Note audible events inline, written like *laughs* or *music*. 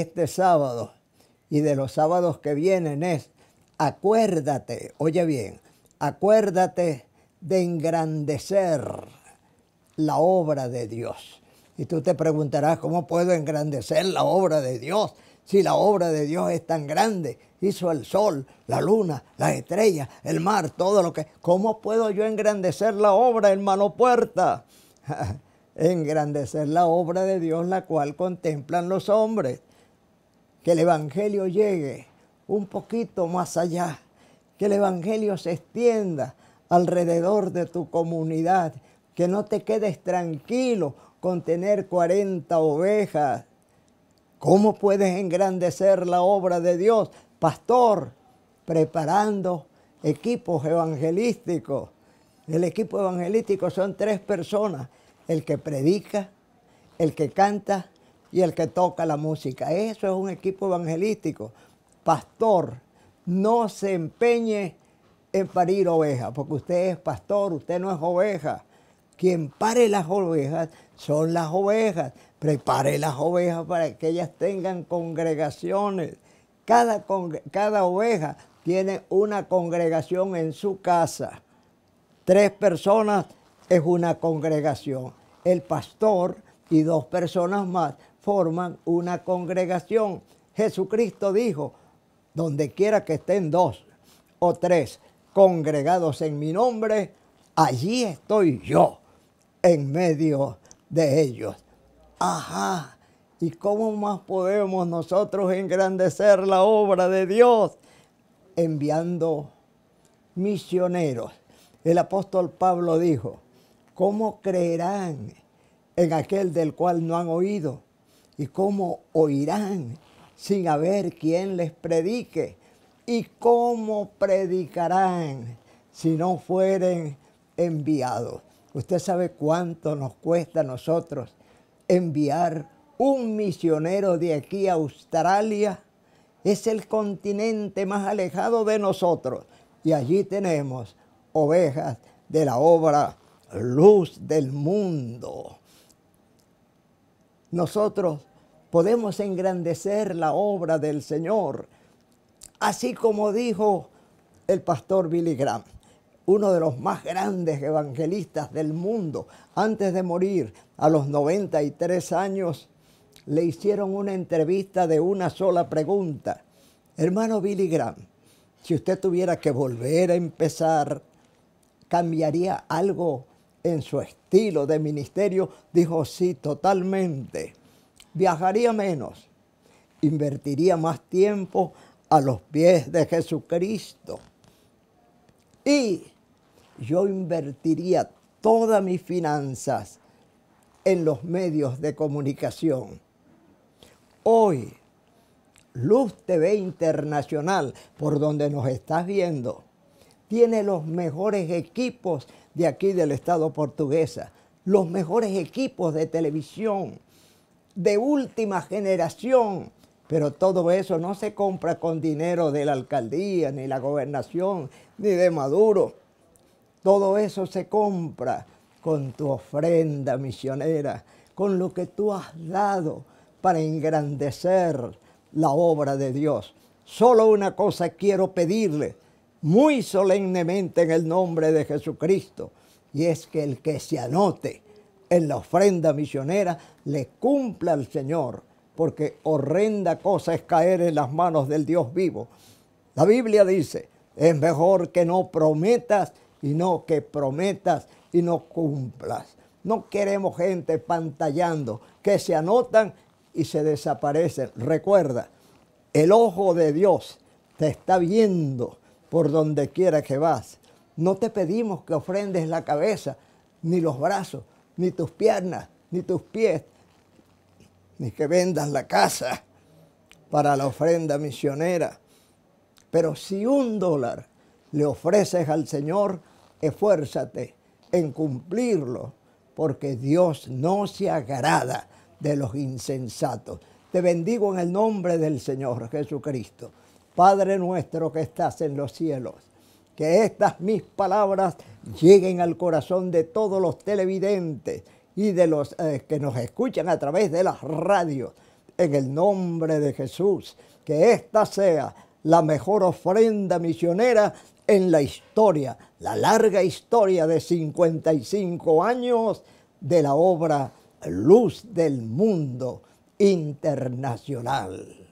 este sábado y de los sábados que vienen es, acuérdate, oye bien, acuérdate de engrandecer la obra de Dios. Y tú te preguntarás, ¿cómo puedo engrandecer la obra de Dios? Si la obra de Dios es tan grande, hizo el sol, la luna, las estrellas, el mar, todo lo que... ¿Cómo puedo yo engrandecer la obra, hermano puerta? *laughs* engrandecer la obra de Dios, la cual contemplan los hombres que el Evangelio llegue un poquito más allá, que el Evangelio se extienda alrededor de tu comunidad, que no te quedes tranquilo con tener 40 ovejas. ¿Cómo puedes engrandecer la obra de Dios? Pastor, preparando equipos evangelísticos. El equipo evangelístico son tres personas, el que predica, el que canta y el que toca la música. Eso es un equipo evangelístico. Pastor, no se empeñe en parir ovejas, porque usted es pastor, usted no es oveja. Quien pare las ovejas son las ovejas. Prepare las ovejas para que ellas tengan congregaciones. Cada, cada oveja tiene una congregación en su casa. Tres personas es una congregación. El pastor y dos personas más forman una congregación. Jesucristo dijo, donde quiera que estén dos o tres congregados en mi nombre, allí estoy yo en medio de ellos. Ajá, ¿y cómo más podemos nosotros engrandecer la obra de Dios? Enviando misioneros. El apóstol Pablo dijo, ¿cómo creerán en aquel del cual no han oído? y cómo oirán sin haber quien les predique y cómo predicarán si no fueren enviados. Usted sabe cuánto nos cuesta a nosotros enviar un misionero de aquí a Australia. Es el continente más alejado de nosotros. Y allí tenemos ovejas de la obra Luz del Mundo. Nosotros podemos engrandecer la obra del Señor. Así como dijo el pastor Billy Graham, uno de los más grandes evangelistas del mundo, antes de morir a los 93 años, le hicieron una entrevista de una sola pregunta. Hermano Billy Graham, si usted tuviera que volver a empezar, ¿cambiaría algo en su estilo de ministerio? Dijo, sí, totalmente viajaría menos, invertiría más tiempo a los pies de Jesucristo. Y yo invertiría todas mis finanzas en los medios de comunicación. Hoy, Luz TV Internacional, por donde nos estás viendo, tiene los mejores equipos de aquí del Estado portuguesa, los mejores equipos de televisión, de última generación. Pero todo eso no se compra con dinero de la alcaldía, ni la gobernación, ni de Maduro. Todo eso se compra con tu ofrenda misionera, con lo que tú has dado para engrandecer la obra de Dios. Solo una cosa quiero pedirle, muy solemnemente en el nombre de Jesucristo, y es que el que se anote en la ofrenda misionera, le cumpla al Señor, porque horrenda cosa es caer en las manos del Dios vivo. La Biblia dice, es mejor que no prometas y no que prometas y no cumplas. No queremos gente pantallando, que se anotan y se desaparecen. Recuerda, el ojo de Dios te está viendo por donde quiera que vas. No te pedimos que ofrendes la cabeza ni los brazos, ni tus piernas, ni tus pies, ni que vendas la casa para la ofrenda misionera. Pero si un dólar le ofreces al Señor, esfuérzate en cumplirlo, porque Dios no se agrada de los insensatos. Te bendigo en el nombre del Señor Jesucristo. Padre nuestro que estás en los cielos que estas mis palabras lleguen al corazón de todos los televidentes y de los eh, que nos escuchan a través de las radios. En el nombre de Jesús, que esta sea la mejor ofrenda misionera en la historia, la larga historia de 55 años de la obra Luz del Mundo Internacional.